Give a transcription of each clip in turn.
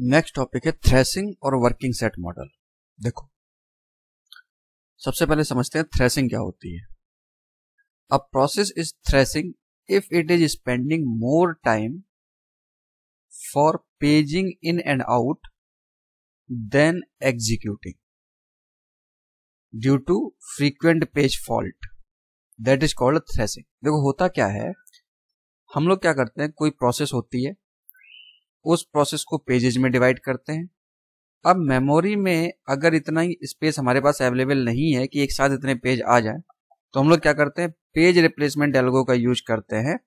Next topic है thrashing और working set model देखो सबसे पहले समझते हैं थ्रेसिंग क्या होती है a process is thrashing if it is spending more time for paging in and out than executing due to frequent page fault that is called thrashing देखो होता क्या है हम लोग क्या करते हैं कोई प्रोसेस होती है उस प्रोसेस को पेजेज में डिवाइड करते हैं अब मेमोरी में अगर इतना ही स्पेस हमारे पास अवेलेबल नहीं है कि एक साथ इतने पेज आ जाए तो हम लोग क्या करते हैं पेज रिप्लेसमेंट डेलगो का यूज करते हैं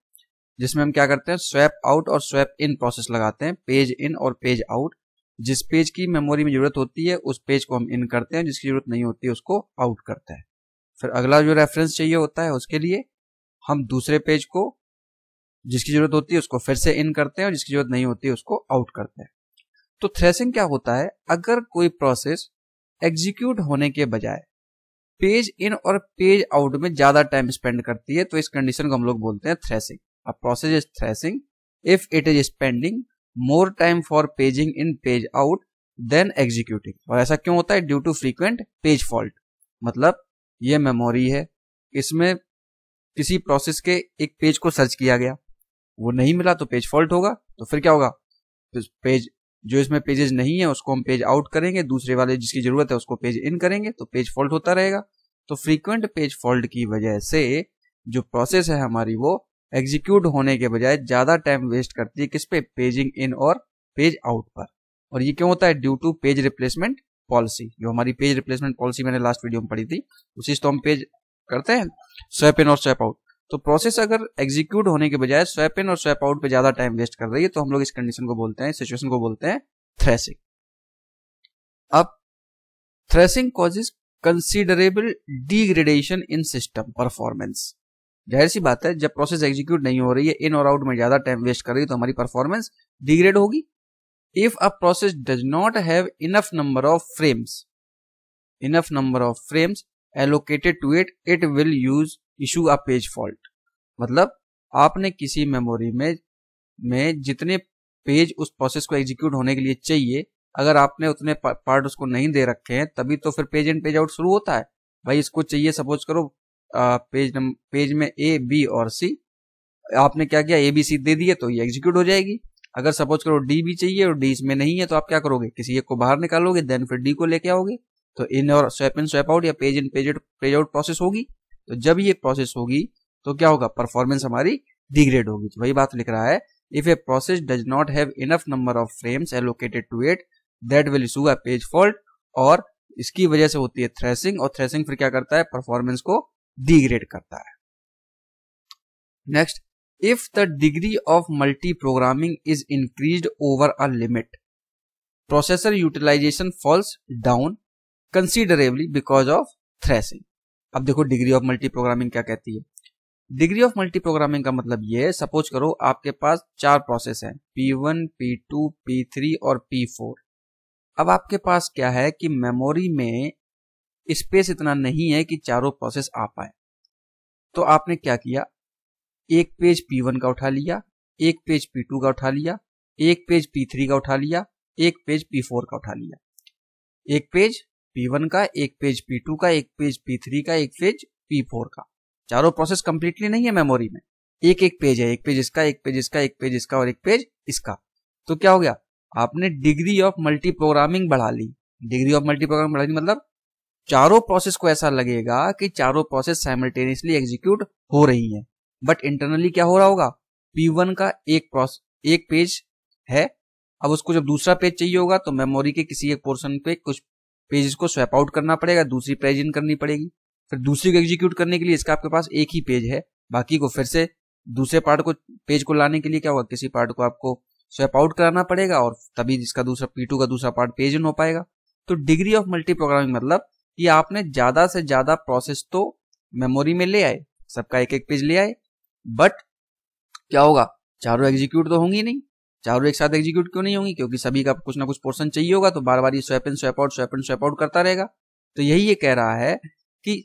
जिसमें हम क्या करते हैं स्वैप आउट और स्वैप इन प्रोसेस लगाते हैं पेज इन और पेज आउट जिस पेज की मेमोरी में जरूरत होती है उस पेज को हम इन करते हैं जिसकी जरूरत नहीं होती है उसको आउट करते हैं फिर अगला जो रेफरेंस चाहिए होता है उसके लिए हम दूसरे पेज को जिसकी जरूरत होती है उसको फिर से इन करते हैं और जिसकी जरूरत नहीं होती है उसको आउट करते हैं तो थ्रेसिंग क्या होता है अगर कोई प्रोसेस एग्जीक्यूट होने के बजाय पेज इन और पेज आउट में ज्यादा टाइम स्पेंड करती है तो इस कंडीशन को हम लोग बोलते हैं thrashing a process is thrashing if it is spending more time for paging in page out than executing और ऐसा क्यों होता है due to frequent page fault मतलब ये मेमोरी है इसमें किसी प्रोसेस के एक पेज को सर्च किया गया वो नहीं मिला तो पेज फॉल्ट होगा तो फिर क्या होगा पेज जो इसमें पेजेस नहीं है उसको हम पेज आउट करेंगे दूसरे वाले जिसकी जरूरत है उसको पेज इन करेंगे तो पेज फॉल्ट होता रहेगा तो फ्रीक्वेंट पेज फॉल्ट की वजह से जो प्रोसेस है हमारी वो एग्जीक्यूट होने के बजाय ज्यादा टाइम वेस्ट करती है किस पे पेजिंग इन और पेज आउट पर और ये क्यों होता है due to page replacement policy जो हमारी पेज रिप्लेसमेंट पॉलिसी मैंने लास्ट वीडियो में पढ़ी थी उसी से तो हम पेज करते हैं स्वैप इन और स्वैप आउट तो प्रोसेस अगर एग्जीक्यूट होने के बजाय स्वैप इन और स्वैप आउट पे ज्यादा टाइम वेस्ट कर रही है तो हम लोग इस कंडीशन को बोलते हैं सिचुएशन को बोलते हैं थ्रेसिंग अब thrashing causes considerable degradation in system performance जाहिर सी बात है जब प्रोसेस एग्जीक्यूट नहीं हो रही है इन और आउट में ज्यादा टाइम वेस्ट कर रही है तो हमारी परफॉर्मेंस डिग्रेड होगी if a process does not have enough number of frames enough number of frames allocated to it it will use issue a page fault मतलब आपने किसी मेमोरी में में जितने पेज उस प्रोसेस को एग्जीक्यूट होने के लिए चाहिए अगर आपने उतने पार्ट उसको नहीं दे रखे हैं तभी तो फिर पेज इन पेज आउट शुरू होता है भाई इसको चाहिए सपोज करो आ, पेज नम, पेज में ए बी और सी आपने क्या किया ए बी सी दे दिए तो ये एग्जीक्यूट हो जाएगी अगर सपोज करो डी भी चाहिए और डी इसमें नहीं है तो आप क्या करोगे किसी एक को बाहर निकालोगे देन फिर डी को लेके आओगे तो इन और स्वैप इन स्वैप आउट या page in page page out process होगी तो जब ये प्रोसेस होगी तो क्या होगा परफॉर्मेंस हमारी डिग्रेड होगी तो वही बात लिख रहा है if a process does not have enough number of frames allocated to it that will issue a page fault और इसकी वजह से होती है थ्रेसिंग और थ्रेसिंग फिर क्या करता है परफॉर्मेंस को डिग्रेड करता है next if the degree of multi programming is increase over a limit processor utilization falls down considerably because of thrashing अब देखो डिग्री ऑफ मल्टी प्रोग्रामिंग क्या कहती है डिग्री ऑफ मल्टी प्रोग्रामिंग का मतलब ये है सपोज करो आपके पास चार प्रोसेस हैं P1, P2, P3 और P4 अब आपके पास क्या है कि मेमोरी में स्पेस इतना नहीं है कि चारों प्रोसेस आ पाए तो आपने क्या किया एक पेज P1 का उठा लिया एक पेज P2 का उठा लिया एक पेज P3 का उठा लिया एक पेज P4 का उठा लिया एक पेज पी वन का एक पेज पी टू का एक पेज पी थ्री का एक पेज पी फोर का चारों प्रोसेस कंप्लीटली नहीं है मेमोरी में एक एक पेज है एक पेज इसका एक पेज इसका एक पेज इसका और एक पेज इसका तो क्या हो गया आपने डिग्री ऑफ मल्टी प्रोग्रामिंग बढ़ा ली डिग्री ऑफ मल्टी प्रोग्रामिंग बढ़ा ली मतलब चारों प्रोसेस को ऐसा लगेगा कि चारों प्रोसेस साइमल्टेनियसली एग्जीक्यूट हो रही है बट इंटरनली क्या हो रहा होगा P1 का एक प्रोसेस एक पेज है अब उसको जब दूसरा पेज चाहिए होगा तो मेमोरी के किसी एक पोर्शन पे कुछ पेजेस को स्वैप आउट करना पड़ेगा दूसरी पेज इन करनी पड़ेगी फिर दूसरी को एग्जीक्यूट करने के लिए इसका आपके पास एक ही पेज है बाकी को फिर से दूसरे पार्ट को पेज को लाने के लिए क्या होगा किसी पार्ट को आपको स्वैप आउट कराना पड़ेगा और तभी इसका दूसरा पी का दूसरा पार्ट पेज इन हो पाएगा तो डिग्री ऑफ मल्टी प्रोग्रामिंग मतलब कि आपने ज्यादा से ज्यादा प्रोसेस तो मेमोरी में ले आए सबका एक एक पेज ले आए बट क्या होगा चारों एग्जीक्यूट तो होंगी नहीं चारों एक साथ एग्जीक्यूट क्यों नहीं होंगी क्योंकि सभी का कुछ ना कुछ पोर्सन चाहिए होगा तो बार बार ये swap in swap out swap in swap out करता रहेगा तो यही ये कह रहा है कि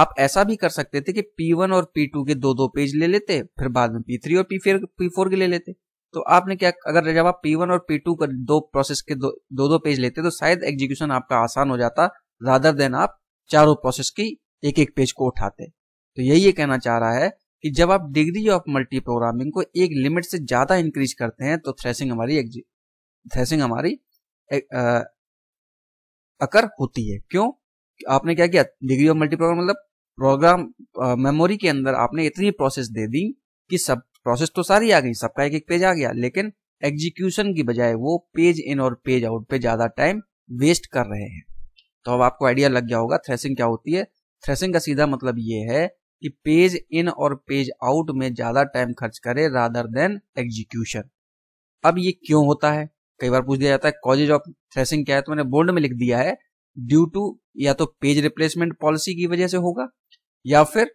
आप ऐसा भी कर सकते थे कि P1 और P2 के दो दो पेज ले लेते फिर बाद में P3 और P4 P4 के ले लेते तो आपने क्या अगर जब आप P1 और P2 का दो प्रोसेस के दो दो, दो पेज लेते तो शायद एग्जीक्यूशन आपका आसान हो जाता रादर देन आप चारों प्रोसेस की एक एक पेज को उठाते तो यही ये कहना चाह रहा है कि जब आप डिग्री ऑफ मल्टी प्रोग्रामिंग को एक लिमिट से ज़्यादा इंक्रीज करते हैं तो थ्रेसिंग हमारी थ्रेसिंग हमारी अकर होती है क्यों आपने क्या किया डिग्री ऑफ मल्टी प्रोग्राम मतलब प्रोग्राम मेमोरी के अंदर आपने इतनी प्रोसेस दे दी कि सब प्रोसेस तो सारी आ गई सबका एक एक पेज आ गया लेकिन एग्जीक्यूशन की बजाय वो पेज इन और पेज आउट पे ज्यादा टाइम वेस्ट कर रहे हैं तो अब आपको आइडिया लग गया होगा थ्रेसिंग क्या होती है थ्रेसिंग का सीधा मतलब ये है कि पेज इन और पेज आउट में ज्यादा टाइम खर्च करे रादर देन एग्जीक्यूशन अब ये क्यों होता है कई बार पूछ दिया जाता है कॉजेज ऑफ थ्रेसिंग क्या है तो मैंने बोल्ड में लिख दिया है ड्यू टू या तो पेज रिप्लेसमेंट पॉलिसी की वजह से होगा या फिर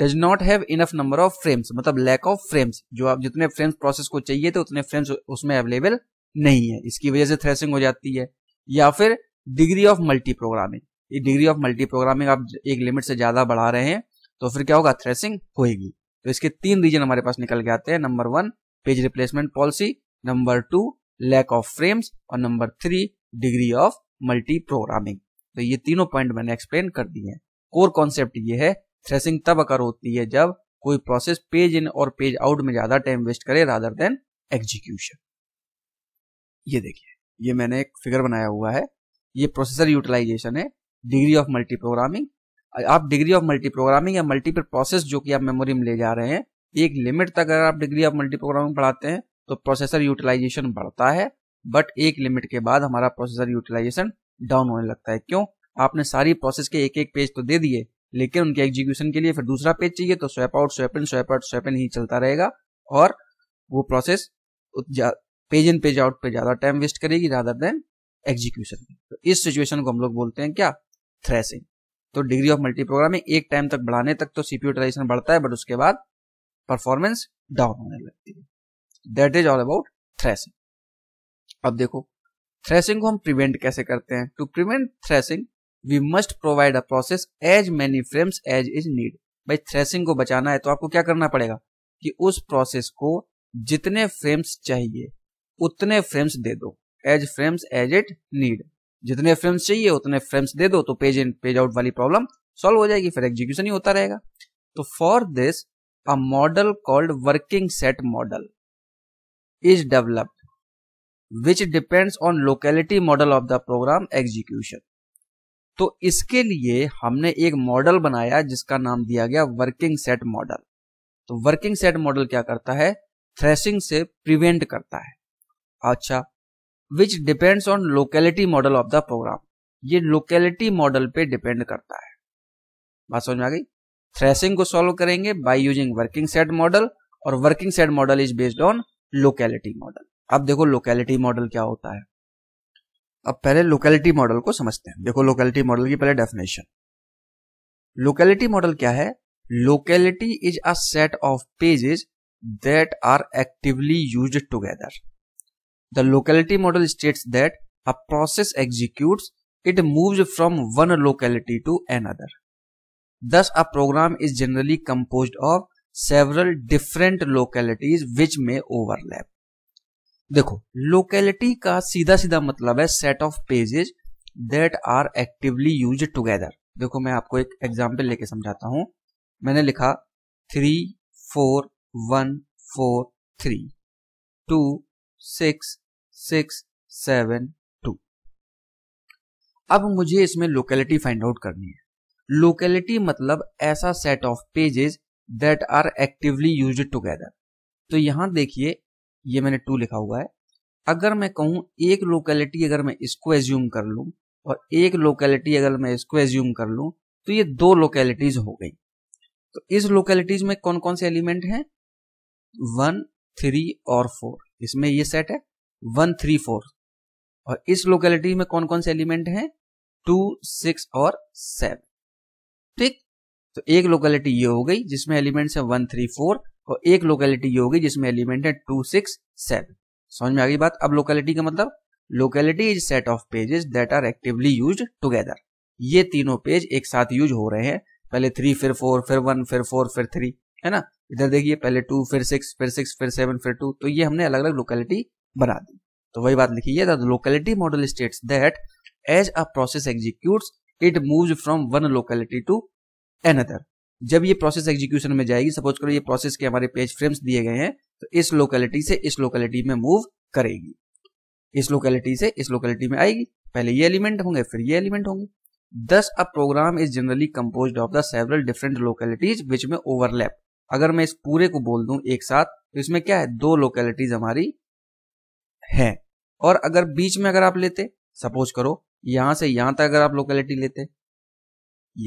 does not have enough number of frames मतलब लैक ऑफ फ्रेम्स जो आप जितने फ्रेम्स प्रोसेस को चाहिए थे उतने फ्रेम्स उसमें अवेलेबल नहीं है इसकी वजह से थ्रेसिंग हो जाती है या फिर degree of multi programming degree of multi programming आप एक लिमिट से ज्यादा बढ़ा रहे हैं तो फिर क्या होगा थ्रेसिंग होगी तो इसके तीन रीजन हमारे पास निकल के आते हैं number one page replacement policy number two lack of frames और number three degree of multi programming तो ये तीनों पॉइंट मैंने एक्सप्लेन कर दिए हैं कोर कॉन्सेप्ट ये है थ्रेसिंग तब अकर होती है जब कोई प्रोसेस पेज इन और पेज आउट में ज्यादा टाइम वेस्ट करे रादर देन एग्जीक्यूशन ये देखिए ये मैंने एक फिगर बनाया हुआ है ये प्रोसेसर यूटिलाइजेशन है डिग्री ऑफ मल्टी प्रोग्रामिंग आप डिग्री ऑफ मल्टी प्रोग्रामिंग या मल्टीपल प्रोसेस जो कि आप मेमोरी में ले जा रहे हैं एक लिमिट तक अगर आप डिग्री ऑफ मल्टी प्रोग्रामिंग पढ़ाते हैं तो प्रोसेसर यूटिलाइजेशन बढ़ता है बट एक लिमिट के बाद हमारा प्रोसेसर यूटिलाइजेशन डाउन होने लगता है क्यों आपने सारी प्रोसेस के एक एक पेज तो दे दिए लेकिन उनके एग्जीक्यूशन के लिए फिर दूसरा पेज चाहिए तो swap out swap in swap out swap in ही चलता रहेगा और वो process page in page out पे ज्यादा टाइम वेस्ट करेगी रादर देन एग्जीक्यूशन तो इस सिचुएशन को हम लोग बोलते हैं क्या थ्रेसिंग तो डिग्री ऑफ मल्टी प्रोग्रामिंग एक टाइम तक बढ़ाने तक तो सीपी यूटिलाइजेशन बढ़ता है बट उसके बाद परफॉर्मेंस डाउन होने लगती है that is all about thrashing अब देखो थ्रेसिंग को हम प्रिवेंट कैसे करते हैं to prevent thrashing we must provide a process as many frames as is need भाई थ्रेसिंग को बचाना है तो आपको क्या करना पड़ेगा कि उस प्रोसेस को जितने फ्रेम्स चाहिए उतने फ्रेम्स दे दो as frames as it need जितने फ्रेम्स चाहिए उतने फ्रेम्स दे दो तो पेज इन पेज आउट वाली प्रॉब्लम सॉल्व हो जाएगी फिर एग्जीक्यूशन ही होता रहेगा तो for this a model called working set model is developed which depends on locality model of the program execution तो इसके लिए हमने एक मॉडल बनाया जिसका नाम दिया गया वर्किंग सेट मॉडल तो वर्किंग सेट मॉडल क्या करता है थ्रेशिंग से प्रिवेंट करता है अच्छा which depends on locality model of the program ये लोकेलिटी मॉडल पे डिपेंड करता है बात समझ में आ गई थ्रेसिंग को सॉल्व करेंगे by using working set model और working set model is based on locality model अब देखो लोकेलिटी मॉडल क्या होता है अब पहले लोकेलिटी मॉडल को समझते हैं देखो लोकेलिटी मॉडल की पहले डेफिनेशन लोकेलिटी मॉडल क्या है locality is a set of pages that are actively use together The locality model states that a process executes, it moves from one locality to another. Thus, a program is generally composed of several different localities which may overlap. देखो locality का सीधा सीधा मतलब है set of pages that are actively use together देखो मैं आपको एक एग्जाम्पल लेके समझाता हूँ मैंने लिखा three four one four three two six six seven two अब मुझे इसमें लोकेलिटी फाइंड आउट करनी है लोकेलिटी मतलब ऐसा set of pages that are actively use together तो यहां देखिए ये मैंने टू लिखा हुआ है अगर मैं कहूं एक लोकेलिटी अगर मैं इसको एज्यूम कर लू और एक लोकेलिटी अगर मैं इसको एज्यूम कर लू तो ये दो लोकेलिटीज हो गई तो इस लोकेलिटीज में कौन कौन से एलिमेंट हैं वन थ्री और फोर इसमें ये सेट है वन थ्री फोर और इस लोकेलिटी में कौन कौन से एलिमेंट हैं टू सिक्स और सेवन ठीक तो एक लोकेलिटी ये हो गई जिसमें एलिमेंट्स हैं वन थ्री फोर और एक लोकेलिटी ये हो गई जिसमें एलिमेंट है टू सिक्स सेवन समझ में आ गई बात अब लोकेलिटी का मतलब locality is set of pages that are actively use together ये तीनों पेज एक साथ यूज हो रहे हैं पहले थ्री फिर फोर फिर वन फिर फोर फिर थ्री है ना इधर देखिए पहले टू फिर सिक्स फिर सिक्स फिर सेवन फिर टू तो ये हमने अलग अलग लोकेलिटी बना दी तो वही बात लिखी है locality model state that as a process execute it move from one locality to another जब ये प्रोसेस एग्जीक्यूशन में जाएगी सपोज करो ये प्रोसेस के हमारे पेज फ्रेम्स दिए गए हैं तो इस लोकेलिटी से इस लोकेलिटी में मूव करेगी इस लोकेलिटी से इस लोकेलिटी में आएगी पहले ये एलिमेंट होंगे फिर ये एलिमेंट होंगे thus a program is generally compose of the several different localities which may overlap अगर मैं इस पूरे को बोल दूं एक साथ तो इसमें क्या है दो लोकेलिटीज हमारी है और अगर बीच में अगर आप लेते सपोज करो यहां से यहां तक अगर आप लोकेलिटी लेते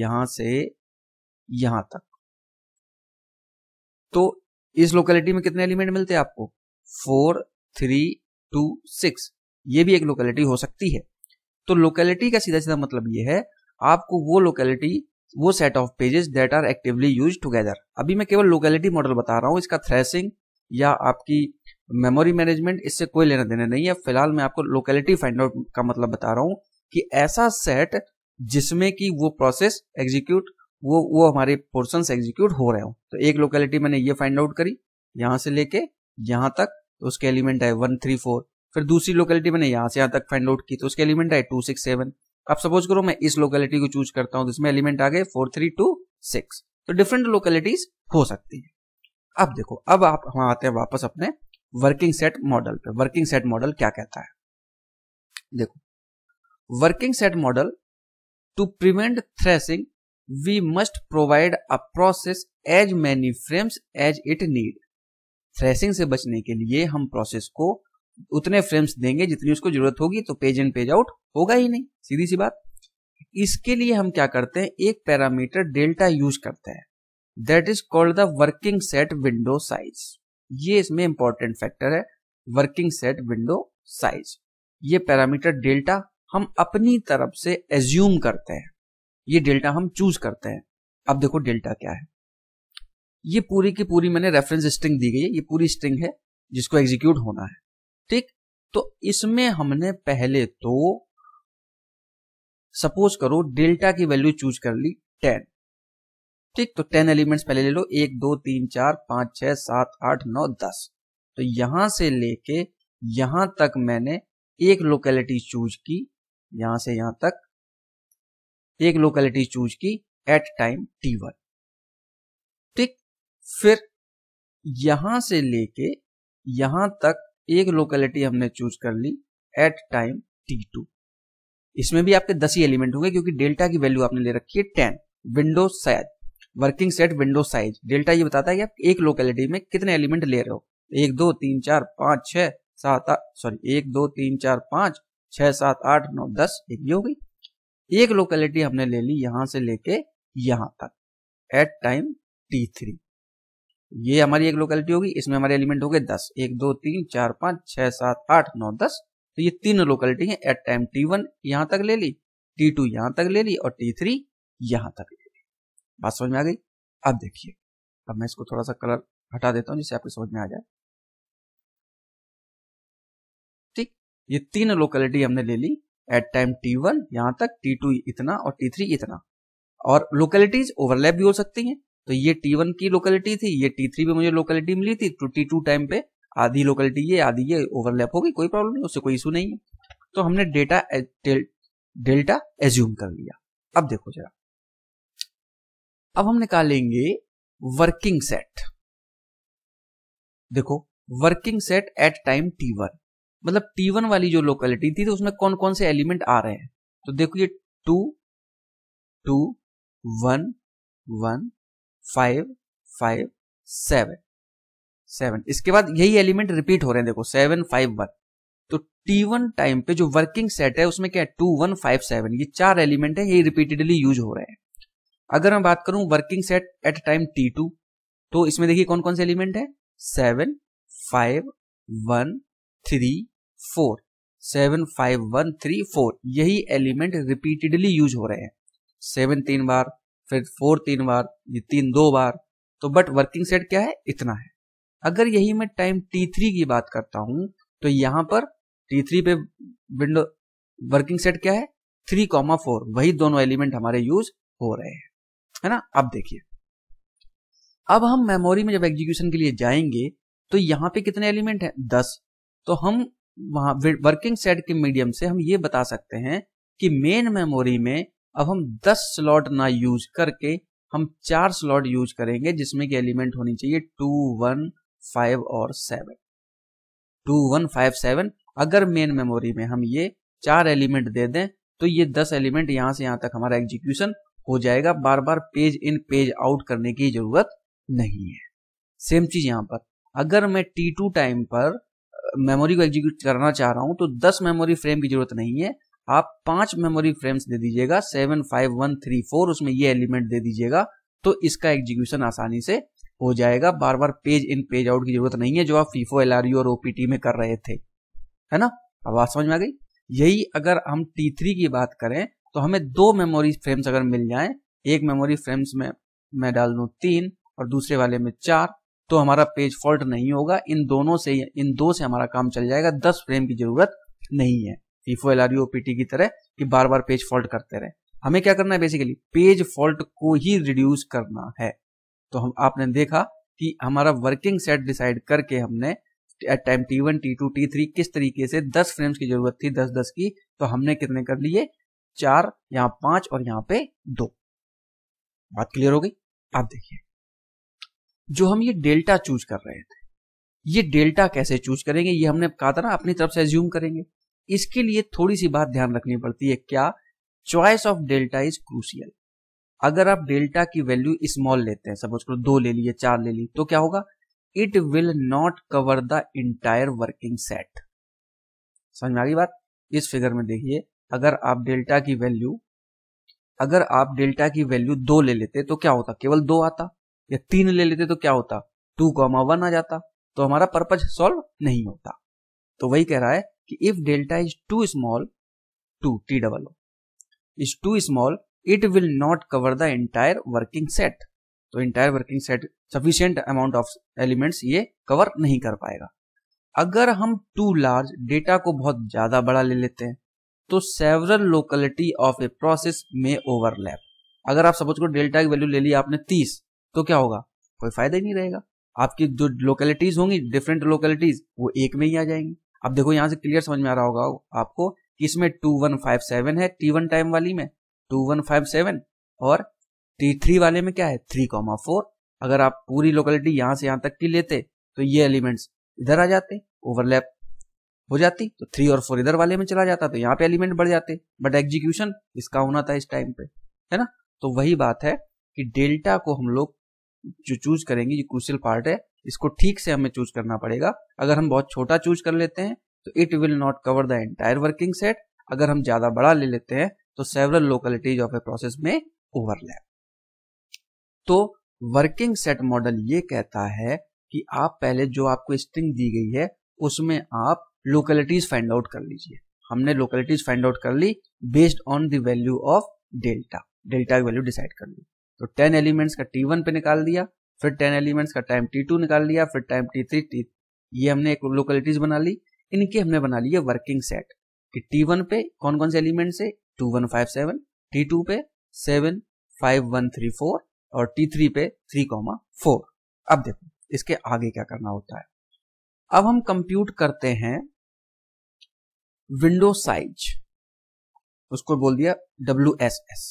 यहां से यहां तक तो इस लोकेलिटी में कितने एलिमेंट मिलते हैं आपको फोर थ्री टू सिक्स ये भी एक लोकेलिटी हो सकती है तो लोकेलिटी का सीधा सीधा मतलब ये है आपको वो लोकेलिटी वो set of pages that are actively use together अभी मैं केवल लोकेलिटी मॉडल बता रहा हूं इसका थ्रेसिंग या आपकी मेमोरी मैनेजमेंट इससे कोई लेना देना नहीं है फिलहाल मैं आपको लोकेलिटी फाइंड आउट का मतलब बता रहा हूं कि ऐसा सेट जिसमें कि वो प्रोसेस एग्जीक्यूट वो वो हमारे पोर्सन एग्जीक्यूट हो रहे हो तो एक लोकेलिटी मैंने ये फाइंड आउट करी यहां से लेके यहां तक तो उसके एलिमेंट आए वन थ्री फोर फिर दूसरी लोकेलिटी मैंने यहां से यहां तक फाइंड आउट की तो उसके एलिमेंट आए टू सिक्स सेवन अब सपोज करो मैं इस लोकेलिटी को चूज करता हूं जिसमें तो एलिमेंट आ गए फोर थ्री टू सिक्स तो डिफरेंट लोकेलिटीज हो सकती है अब देखो अब आप हम आते हैं वापस अपने वर्किंग सेट मॉडल पे वर्किंग सेट मॉडल क्या कहता है देखो working set model to prevent thrashing we must provide a process as many frames as it need thrashing से बचने के लिए हम प्रोसेस को उतने फ्रेम्स देंगे जितनी उसको जरूरत होगी तो पेज इन पेज आउट होगा ही नहीं सीधी सी बात इसके लिए हम क्या करते हैं एक पैरामीटर डेल्टा यूज करते हैं that is called the working set window size ये इसमें इंपॉर्टेंट फैक्टर है वर्किंग सेट विंडो साइज ये पैरामीटर डेल्टा हम अपनी तरफ से एज्यूम करते हैं ये डेल्टा हम चूज करते हैं अब देखो डेल्टा क्या है ये पूरी की पूरी मैंने रेफरेंस स्ट्रिंग दी गई है ये पूरी स्ट्रिंग है जिसको एग्जीक्यूट होना है ठीक तो इसमें हमने पहले तो सपोज करो डेल्टा की वैल्यू चूज कर ली टेन ठीक तो टेन एलिमेंट्स पहले ले लो एक दो तीन चार पांच छह सात आठ नौ दस तो यहां से लेके यहां तक मैंने एक लोकेलिटी चूज की यहां से यहां तक एक लोकेलिटी चूज की एट टाइम टी वन ठीक फिर यहां से लेके यहां तक एक लोकेलिटी हमने चूज कर ली एट टाइम टी टू इसमें भी आपके दस ही एलिमेंट होंगे क्योंकि डेल्टा की वैल्यू आपने ले रखी है टेन विंडो शायद working set window size delta ये बताता है कि आप एक लोकेलिटी में कितने एलिमेंट ले रहे हो एक दो तीन चार पाँच छह सात आठ सॉरी एक दो तीन चार पाँच छह सात आठ नौ दस एक ये हो गई एक लोकेलिटी हमने ले ली यहां से लेके यहां तक एट टाइम टी थ्री ये हमारी एक लोकेलिटी होगी इसमें हमारे एलिमेंट हो गए दस एक दो तीन चार पांच छह सात आठ नौ दस तो ये तीन लोकेलिटी है एट टाइम टी वन यहां तक ले ली टी टू यहां तक ले ली और टी थ्री यहां तक ले ली बात समझ में आ गई अब देखिए अब मैं इसको थोड़ा सा कलर हटा देता हूं जिससे आपको समझ में आ जाए ठीक ये तीन लोकेलिटी हमने ले ली एट टाइम टी वन यहां तक टी टू इतना और टी थ्री इतना और लोकेलिटीज ओवरलैप भी हो सकती हैं तो ये टी वन की लोकेलिटी थी ये टी थ्री भी मुझे लोकेलिटी मिली थी तो टी टू टाइम पे आधी लोकेलिटी ये आधी ये ओवरलैप होगी कोई प्रॉब्लम नहीं उससे कोई इशू नहीं है तो हमने डेटा डेल्टा एज्यूम कर लिया अब देखो जरा अब हम निकालेंगे वर्किंग सेट देखो working set at time T one मतलब टी वन वाली जो लोकेलिटी थी तो उसमें कौन कौन से एलिमेंट आ रहे हैं तो देखो ये two two one one five five seven seven इसके बाद यही एलिमेंट रिपीट हो रहे हैं देखो सेवन फाइव वन तो टी वन टाइम पे जो वर्किंग सेट है उसमें क्या है टू वन फाइव सेवन ये चार एलिमेंट है ये रिपीटेडली यूज हो रहे हैं अगर मैं बात करूं working set at time T two तो इसमें देखिए कौन कौन से एलिमेंट है seven five one three four seven five one three four यही एलिमेंट रिपीटेडली यूज हो रहे हैं सेवन तीन बार फिर फोर तीन बार ये तीन दो बार तो बट वर्किंग सेट क्या है इतना है अगर यही मैं टाइम टी थ्री की बात करता हूं तो यहां पर टी थ्री पे विंडो वर्किंग सेट क्या है थ्री कॉमा फोर वही दोनों एलिमेंट हमारे यूज हो रहे हैं है ना अब देखिए अब हम मेमोरी में जब एग्जीक्यूशन के लिए जाएंगे तो यहाँ पे कितने एलिमेंट है दस तो हम वहां वर्किंग सेट के मीडियम से हम ये बता सकते हैं कि मेन मेमोरी में अब हम दस स्लॉट ना यूज करके हम चार स्लॉट यूज करेंगे जिसमें कि एलिमेंट होनी चाहिए टू वन फाइव और seven two one five seven अगर मेन मेमोरी में हम ये चार एलिमेंट दे दें तो ये दस एलिमेंट यहां से यहां तक हमारा एग्जीक्यूशन हो जाएगा बार बार पेज इन पेज आउट करने की जरूरत नहीं है सेम चीज यहाँ पर अगर मैं टी टू टाइम पर मेमोरी को एग्जीक्यूट करना चाह रहा हूं तो 10 मेमोरी फ्रेम की जरूरत नहीं है आप पांच मेमोरी फ्रेम्स दे दीजिएगा seven five one three four उसमें ये एलिमेंट दे दीजिएगा तो इसका एग्जीक्यूशन आसानी से हो जाएगा बार बार पेज इन पेज आउट की जरूरत नहीं है जो आप फीफो एल और ओपीटी में कर रहे थे है ना अब बात समझ में आ गई यही अगर हम टी थ्री की बात करें तो हमें दो मेमोरी फ्रेम्स अगर मिल जाए एक मेमोरी फ्रेम्स में मैं डाल दू तीन और दूसरे वाले में चार तो हमारा पेज फॉल्ट नहीं होगा इन दोनों से इन दो से हमारा काम चल जाएगा दस फ्रेम की जरूरत नहीं है फीफो एल आर की तरह कि बार बार पेज फॉल्ट करते रहे हमें क्या करना है बेसिकली पेज फॉल्ट को ही रिड्यूस करना है तो हम आपने देखा कि हमारा वर्किंग सेट डिसाइड करके हमने at time T one T two T three किस तरीके से दस फ्रेम्स की जरूरत थी दस दस की तो हमने कितने कर लिए चार यहां पांच और यहां पे दो बात क्लियर हो गई आप देखिए जो हम ये डेल्टा चूज कर रहे थे ये डेल्टा कैसे चूज करेंगे ये हमने कहा था ना अपनी तरफ से एज्यूम करेंगे इसके लिए थोड़ी सी बात ध्यान रखनी पड़ती है क्या choice of delta is crucial अगर आप डेल्टा की वैल्यू स्मॉल लेते हैं सपोज करो दो ले लिए चार ले ली तो क्या होगा it will not cover the entire working set समझ में आ गई बात इस फिगर में देखिए अगर आप डेल्टा की वैल्यू अगर आप डेल्टा की वैल्यू दो ले लेते तो क्या होता केवल दो आता या तीन ले लेते तो क्या होता टू कॉमा वन आ जाता तो हमारा पर्पज सॉल्व नहीं होता तो वही कह रहा है कि if delta is too small to T double is too small it will not cover the entire working set तो entire working set sufficient amount of elements ये कवर नहीं कर पाएगा अगर हम टू लार्ज डेटा को बहुत ज्यादा बड़ा ले लेते हैं तो several locality of a process में ओवरलैप अगर आप सपोज को डेल्टा की वैल्यू ले ली आपने तीस तो क्या होगा कोई फायदा ही नहीं रहेगा आपकी जो लोकेलिटीज होंगी डिफरेंट लोकेलिटीज वो एक में ही आ जाएंगी अब देखो यहाँ से क्लियर समझ में आ रहा होगा आपको कि इसमें टू वन फाइव सेवन है टी वन टाइम वाली में टू वन फाइव सेवन और टी थ्री वाले में क्या है थ्री कॉमा फोर अगर आप पूरी लोकेलिटी यहां से यहां तक की लेते तो ये एलिमेंट्स इधर आ जाते ओवरलैप हो जाती तो थ्री और फोर इधर वाले में चला जाता तो यहाँ पे एलिमेंट बढ़ जाते बट एग्जीक्यूशन इसका होना था इस टाइम पे है ना तो वही बात है कि डेल्टा को हम लोग जो चूज करेंगे ये क्रूशियल पार्ट है इसको ठीक से हमें चूज करना पड़ेगा अगर हम बहुत छोटा चूज कर लेते हैं तो it will not cover the entire working set अगर हम ज्यादा बड़ा ले लेते हैं तो several localities of a process में ओवरलैप तो वर्किंग सेट मॉडल ये कहता है कि आप पहले जो आपको स्ट्रिंग दी गई है उसमें आप लोकेलिटीज फाइंड आउट कर लीजिए हमने लोकेलिटीज फाइंड आउट कर ली based on the value of delta delta की वैल्यू डिसाइड कर ली तो टेन एलिमेंट्स का टी वन पे निकाल दिया फिर टेन एलिमेंट्स का टाइम टी टू निकाल लिया फिर टाइम टी थ्री टी ये हमने एक लोकेलिटीज बना ली इनके हमने बना लिया वर्किंग सेट कि टी वन पे कौन कौन से एलिमेंट्स है two one five seven T two पे seven five one three four और टी थ्री पे थ्री कॉमा फोर अब देखो इसके आगे क्या करना होता है अब हम कंप्यूट करते हैं विंडो साइज उसको बोल दिया W S S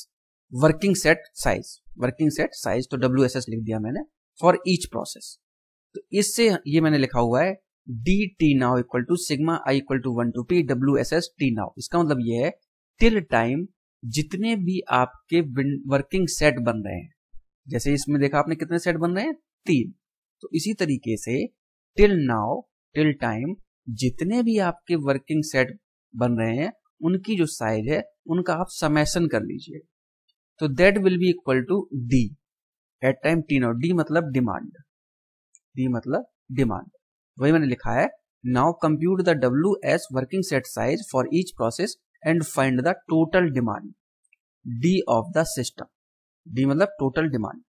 working set size working set size तो डब्ल्यू एस एस लिख दिया मैंने फॉर ईच प्रोसेस तो इससे ये मैंने लिखा हुआ है D T now equal to sigma I equal to one to P W S S T now इसका मतलब ये है टिल टाइम जितने भी आपके वर्किंग सेट बन रहे हैं जैसे इसमें देखा आपने कितने सेट बन रहे हैं तीन तो इसी तरीके से टिल नाउ टिल टाइम जितने भी आपके वर्किंग सेट बन रहे हैं उनकी जो साइज है उनका आप समेसन कर लीजिए तो that will be equal to D at time T now D मतलब डिमांड डी मतलब डिमांड वही मैंने लिखा है now compute the W S working set size for each process and find the total demand D of the system D मतलब total demand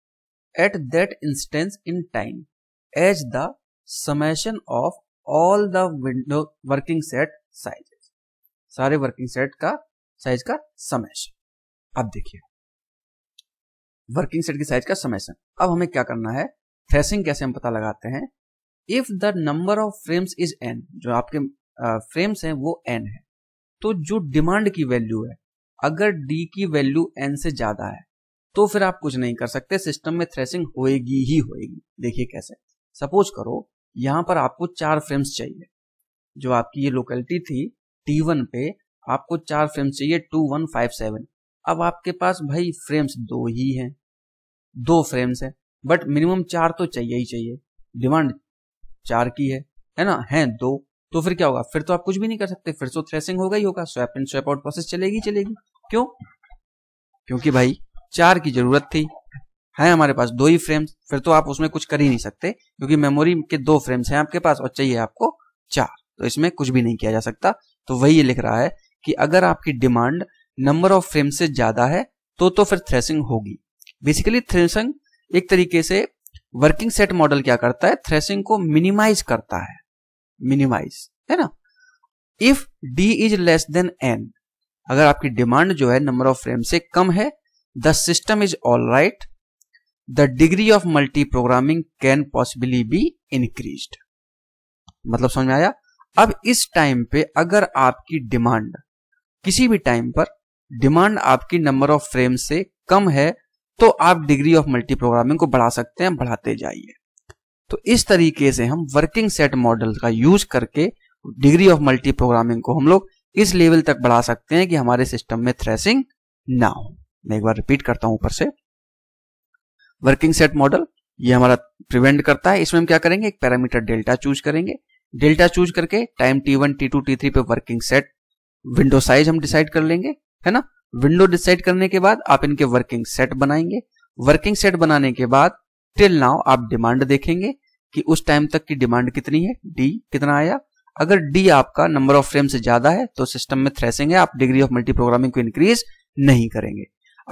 at that instance in time as the summation of all the window working set size सारे working set का size का summation अब देखिए working set की size का summation अब हमें क्या करना है थ्रेसिंग कैसे हम पता लगाते हैं if the number of frames is N जो आपके फ्रेम्स हैं वो एन है तो जो डिमांड की वैल्यू है अगर डी की वैल्यू एन से ज्यादा है तो फिर आप कुछ नहीं कर सकते सिस्टम में थ्रेसिंग होएगी ही होएगी देखिए कैसे सपोज करो यहां पर आपको चार फ्रेम्स चाहिए जो आपकी ये लोकेलिटी थी टी वन पे आपको चार फ्रेम चाहिए टू वन फाइव सेवन अब आपके पास भाई फ्रेम्स दो ही हैं दो फ्रेम्स हैं बट मिनिमम चार तो चाहिए ही चाहिए डिमांड चार की है है ना है दो तो फिर क्या होगा फिर तो आप कुछ भी नहीं कर सकते फिर तो थ्रेसिंग होगा ही होगा swap and swap out process चलेगी चलेगी क्यों क्योंकि भाई चार की जरूरत थी है हमारे पास दो ही फ्रेम्स फिर तो आप उसमें कुछ कर ही नहीं सकते क्योंकि मेमोरी के दो फ्रेम्स हैं आपके पास और चाहिए आपको चार तो इसमें कुछ भी नहीं किया जा सकता तो वही ये लिख रहा है कि अगर आपकी डिमांड नंबर ऑफ फ्रेम से ज्यादा है तो तो फिर थ्रेसिंग होगी बेसिकली थ्रेसिंग एक तरीके से वर्किंग सेट मॉडल क्या करता है थ्रेसिंग को मिनिमाइज करता है मिनिमाइज है ना if D is less than N अगर आपकी डिमांड जो है नंबर ऑफ फ्रेम से कम है the system is all right the degree of multi programming can possibly be increase मतलब समझ में आया अब इस टाइम पे अगर आपकी डिमांड किसी भी टाइम पर डिमांड आपकी नंबर ऑफ फ्रेम से कम है तो आप डिग्री ऑफ मल्टी प्रोग्रामिंग को बढ़ा सकते हैं बढ़ाते जाइए तो इस तरीके से हम वर्किंग सेट मॉडल का यूज करके डिग्री ऑफ मल्टी प्रोग्रामिंग को हम लोग इस लेवल तक बढ़ा सकते हैं कि हमारे सिस्टम में थ्रेसिंग ना हो मैं एक बार रिपीट करता हूं ऊपर से वर्किंग सेट मॉडल ये हमारा प्रिवेंट करता है इसमें हम क्या करेंगे एक पैरामीटर डेल्टा चूज करेंगे डेल्टा चूज करके time T one T two T three पे वर्किंग सेट विंडो साइज हम डिसाइड कर लेंगे है ना विंडो डिसाइड करने के बाद आप इनके वर्किंग सेट बनाएंगे वर्किंग सेट बनाने के बाद टिल नाउ आप डिमांड देखेंगे कि उस टाइम तक की डिमांड कितनी है डी कितना आया अगर डी आपका नंबर ऑफ फ्रेम से ज्यादा है तो सिस्टम में थ्रेसिंग है आप डिग्री ऑफ मल्टी प्रोग्रामिंग को इंक्रीज नहीं करेंगे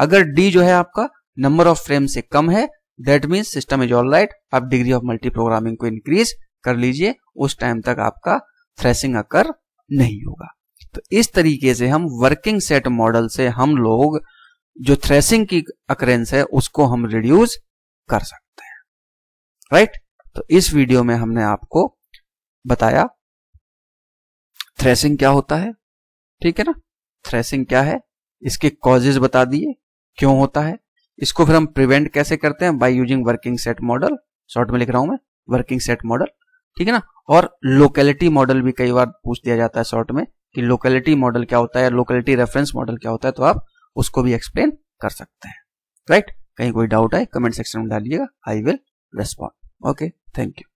अगर डी जो है आपका नंबर ऑफ फ्रेम से कम है that mean system is all right आप डिग्री ऑफ मल्टी प्रोग्रामिंग को इंक्रीज कर लीजिए उस टाइम तक आपका थ्रेसिंग अकर नहीं होगा तो इस तरीके से हम वर्किंग सेट मॉडल से हम लोग जो थ्रेसिंग की अकरेंस है उसको हम रिड्यूस कर सकते हैं राइट तो इस वीडियो में हमने आपको बताया थ्रेसिंग क्या होता है ठीक है ना थ्रेसिंग क्या है इसके कॉजेज बता दिए क्यों होता है इसको फिर हम प्रिवेंट कैसे करते हैं by using working set model short में लिख रहा हूं मैं वर्किंग सेट मॉडल ठीक है ना और लोकेलिटी मॉडल भी कई बार पूछ दिया जाता है शॉर्ट में कि लोकेलिटी मॉडल क्या होता है लोकेलिटी रेफरेंस मॉडल क्या होता है तो आप उसको भी एक्सप्लेन कर सकते हैं राइट कहीं कोई डाउट आए कमेंट सेक्शन में डालिएगा I will respond okay thank you